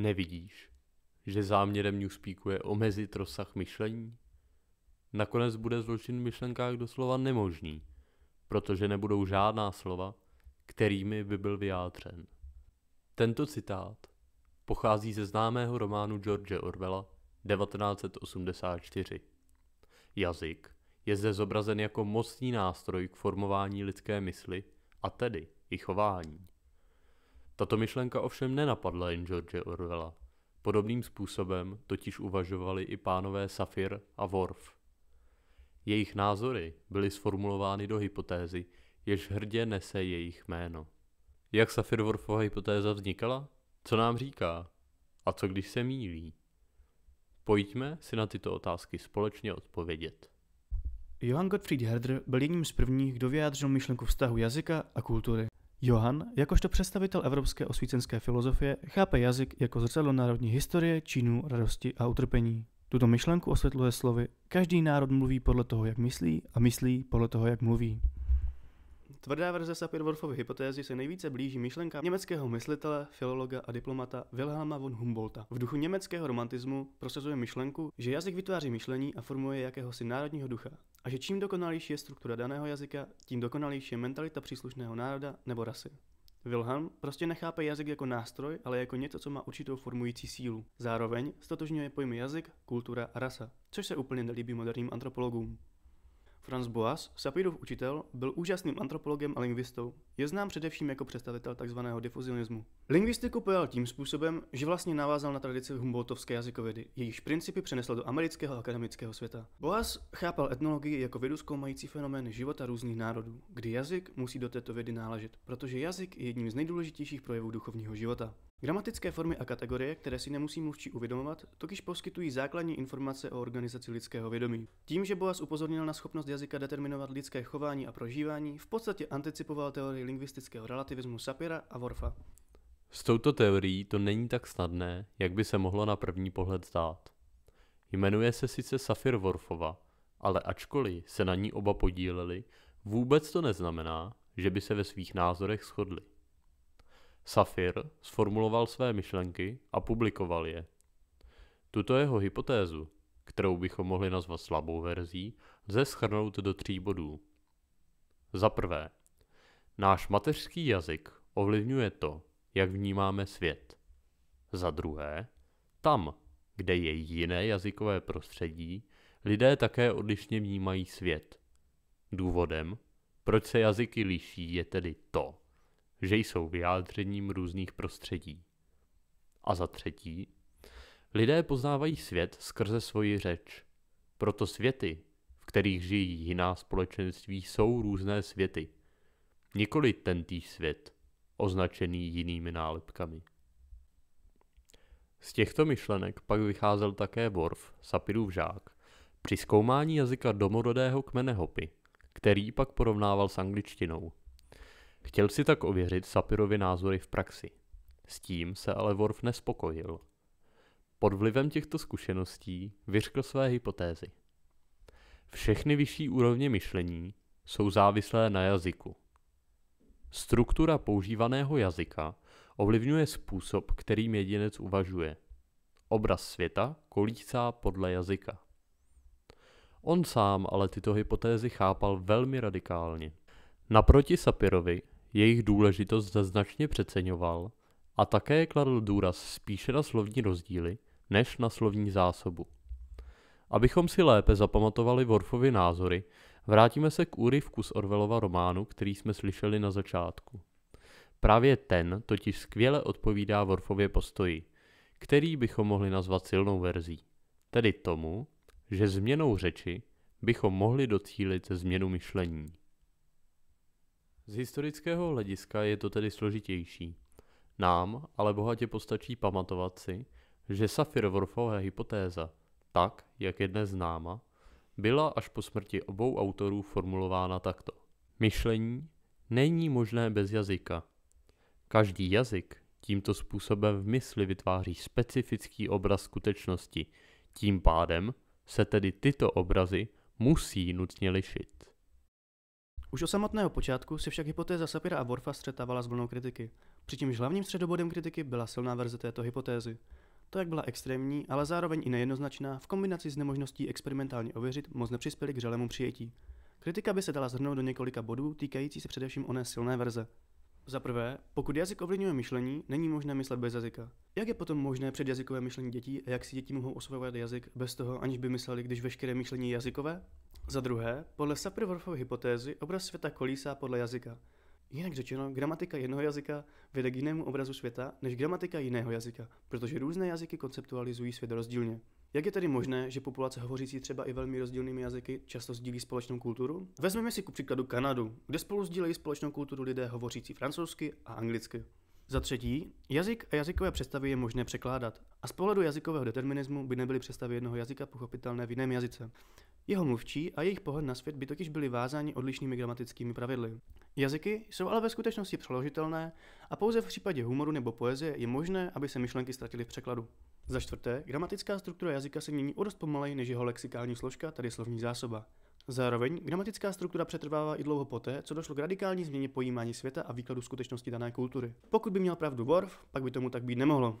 Nevidíš, že záměrem Newspeaku je omezit rozsah myšlení? Nakonec bude zločin v myšlenkách doslova nemožný, protože nebudou žádná slova, kterými by byl vyjádřen. Tento citát pochází ze známého románu George Orwella 1984. Jazyk je zde zobrazen jako mocný nástroj k formování lidské mysli a tedy i chování. Tato myšlenka ovšem nenapadla jen George Orwella. Podobným způsobem totiž uvažovali i pánové Safir a Worf. Jejich názory byly sformulovány do hypotézy, jež hrdě nese jejich jméno. Jak Safir Worfova hypotéza vznikala? Co nám říká? A co když se mílí? Pojďme si na tyto otázky společně odpovědět. Johann Gottfried Herder byl jedním z prvních, kdo vyjádřil myšlenku vztahu jazyka a kultury. Johan, jakožto představitel evropské osvícenské filozofie, chápe jazyk jako zrcadlo národní historie, činů, radosti a utrpení. Tuto myšlenku osvětluje slovy Každý národ mluví podle toho, jak myslí a myslí podle toho, jak mluví. Tvrdá verze Sapir-Whorfovy hypotézy se nejvíce blíží myšlenkám německého myslitele, filologa a diplomata Wilhelma von Humboldta. V duchu německého romantismu prosazuje myšlenku, že jazyk vytváří myšlení a formuje jakéhosi národního ducha. A že čím dokonalější je struktura daného jazyka, tím dokonalější je mentalita příslušného národa nebo rasy. Wilhelm prostě nechápe jazyk jako nástroj, ale jako něco, co má určitou formující sílu. Zároveň stotožňuje pojmy jazyk, kultura a rasa, což se úplně nelíbí moderním antropologům. Franz Boas, Sapirův učitel, byl úžasným antropologem a lingvistou. Je znám především jako představitel tzv. difuzionismu. Lingvistiku pojal tím způsobem, že vlastně navázal na tradici Humboldtovské jazykovědy, jejíž principy přenesl do amerického akademického světa. Boas chápal etnologii jako vědu zkoumající fenomény života různých národů, kdy jazyk musí do této vědy náležet, protože jazyk je jedním z nejdůležitějších projevů duchovního života. Gramatické formy a kategorie, které si nemusí mluvčí uvědomovat, totiž poskytují základní informace o organizaci lidského vědomí. Tím, že Boas upozornil na schopnost jazyka determinovat lidské chování a prožívání, v podstatě anticipoval teorii lingvistického relativismu Sapira a Worfa. S touto teorií to není tak snadné, jak by se mohlo na první pohled zdát. Jmenuje se sice Safir Worfova, ale ačkoliv se na ní oba podíleli, vůbec to neznamená, že by se ve svých názorech shodli. Safir sformuloval své myšlenky a publikoval je. Tuto jeho hypotézu, kterou bychom mohli nazvat slabou verzí, lze schrnout do tří bodů. Za prvé, náš mateřský jazyk ovlivňuje to, jak vnímáme svět. Za druhé, tam, kde je jiné jazykové prostředí, lidé také odlišně vnímají svět. Důvodem, proč se jazyky liší, je tedy to, že jsou vyjádřením různých prostředí. A za třetí, lidé poznávají svět skrze svoji řeč. Proto světy, v kterých žijí jiná společenství, jsou různé světy. Nikoli tentý svět, označený jinými nálepkami. Z těchto myšlenek pak vycházel také Worf, Sapirův žák, při zkoumání jazyka domorodého kmene Hopi, který pak porovnával s angličtinou. Chtěl si tak ověřit Sapirovi názory v praxi. S tím se ale Worf nespokojil. Pod vlivem těchto zkušeností vyřkl své hypotézy. Všechny vyšší úrovně myšlení jsou závislé na jazyku, Struktura používaného jazyka ovlivňuje způsob, kterým jedinec uvažuje. Obraz světa kolícá podle jazyka. On sám ale tyto hypotézy chápal velmi radikálně. Naproti Sapirovi jejich důležitost značně přeceňoval a také kladl důraz spíše na slovní rozdíly než na slovní zásobu. Abychom si lépe zapamatovali Worfovi názory, Vrátíme se k úryvku z Orvelova románu, který jsme slyšeli na začátku. Právě ten totiž skvěle odpovídá Worfově postoji, který bychom mohli nazvat silnou verzí. Tedy tomu, že změnou řeči bychom mohli docílit změnu myšlení. Z historického hlediska je to tedy složitější. Nám ale bohatě postačí pamatovat si, že Safir Worfové hypotéza, tak jak je dnes známa, byla až po smrti obou autorů formulována takto. Myšlení není možné bez jazyka. Každý jazyk tímto způsobem v mysli vytváří specifický obraz skutečnosti, tím pádem se tedy tyto obrazy musí nutně lišit. Už od samotného počátku se však hypotéza Sapira a Worfa střetávala s vlnou kritiky, přičemž hlavním středobodem kritiky byla silná verze této hypotézy. To, jak byla extrémní, ale zároveň i nejednoznačná, v kombinaci s nemožností experimentálně ověřit, moc nepřispěly k želému přijetí. Kritika by se dala zhrnout do několika bodů, týkající se především oné silné verze. Za prvé, pokud jazyk ovlivňuje myšlení, není možné myslet bez jazyka. Jak je potom možné předjazykové myšlení dětí a jak si děti mohou osvojovat jazyk bez toho, aniž by mysleli, když veškeré myšlení je jazykové? Za druhé, podle Sapir-Whorfovy hypotézy obraz světa kolísá podle jazyka. Jinak řečeno, gramatika jednoho jazyka vede k jinému obrazu světa než gramatika jiného jazyka, protože různé jazyky konceptualizují svět rozdílně. Jak je tedy možné, že populace hovořící třeba i velmi rozdílnými jazyky často sdílí společnou kulturu? Vezmeme si ku příkladu Kanadu, kde spolu sdílejí společnou kulturu lidé hovořící francouzsky a anglicky. Za třetí, jazyk a jazykové představy je možné překládat a z pohledu jazykového determinismu by nebyly představy jednoho jazyka pochopitelné v jiném jazyce. Jeho mluvčí a jejich pohled na svět by totiž byli vázáni odlišnými gramatickými pravidly. Jazyky jsou ale ve skutečnosti přeložitelné a pouze v případě humoru nebo poezie je možné, aby se myšlenky ztratily v překladu. Za čtvrté, gramatická struktura jazyka se mění o dost pomaleji než jeho lexikální složka, tedy slovní zásoba. Zároveň gramatická struktura přetrvává i dlouho poté, co došlo k radikální změně pojímání světa a výkladu skutečnosti dané kultury. Pokud by měl pravdu Worf, pak by tomu tak být nemohlo.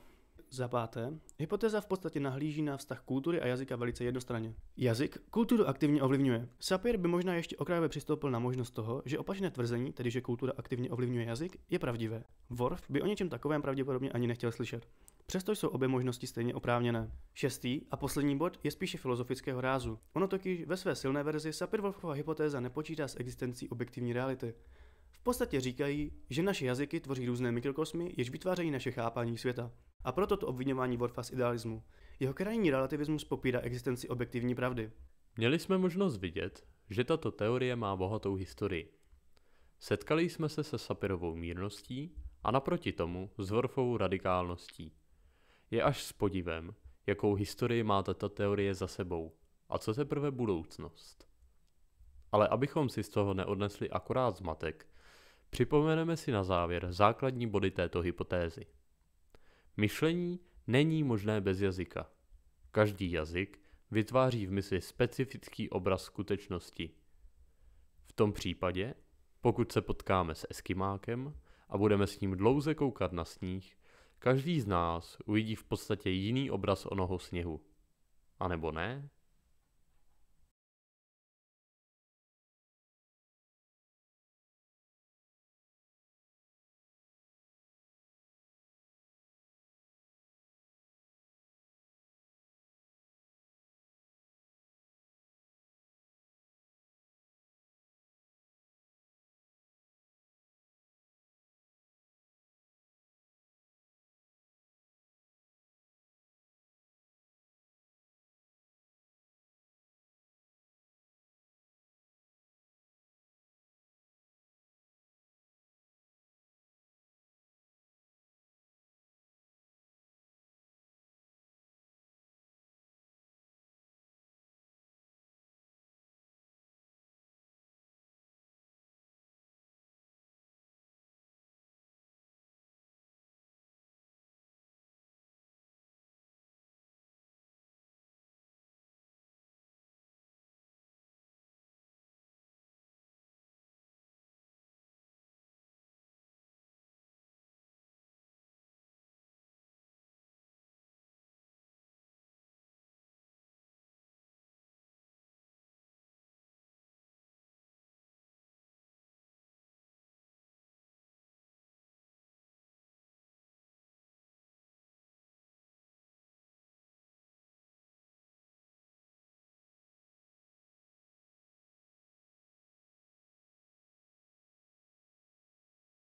Za páté, hypotéza v podstatě nahlíží na vztah kultury a jazyka velice jednostranně. Jazyk kulturu aktivně ovlivňuje. Sapir by možná ještě okrajově přistoupil na možnost toho, že opačné tvrzení, tedy že kultura aktivně ovlivňuje jazyk, je pravdivé. Worf by o něčem takovém pravděpodobně ani nechtěl slyšet. Přesto jsou obě možnosti stejně oprávněné. Šestý a poslední bod je spíše filozofického rázu. Ono totiž ve své silné verzi Sapir-Whorfova hypotéza nepočítá s existencí objektivní reality. V podstatě říkají, že naše jazyky tvoří různé mikrokosmy, jež vytvářejí naše chápání světa. A proto to obvinování Worfa z idealismu. Jeho krajní relativismus popírá existenci objektivní pravdy. Měli jsme možnost vidět, že tato teorie má bohatou historii. Setkali jsme se se Sapirovou mírností a naproti tomu s Worfovou radikálností. Je až s podivem, jakou historii má tato teorie za sebou a co teprve budoucnost. Ale abychom si z toho neodnesli akorát zmatek, připomeneme si na závěr základní body této hypotézy. Myšlení není možné bez jazyka. Každý jazyk vytváří v mysli specifický obraz skutečnosti. V tom případě, pokud se potkáme s Eskimákem a budeme s ním dlouze koukat na sníh, Každý z nás uvidí v podstatě jiný obraz onoho sněhu. A nebo ne?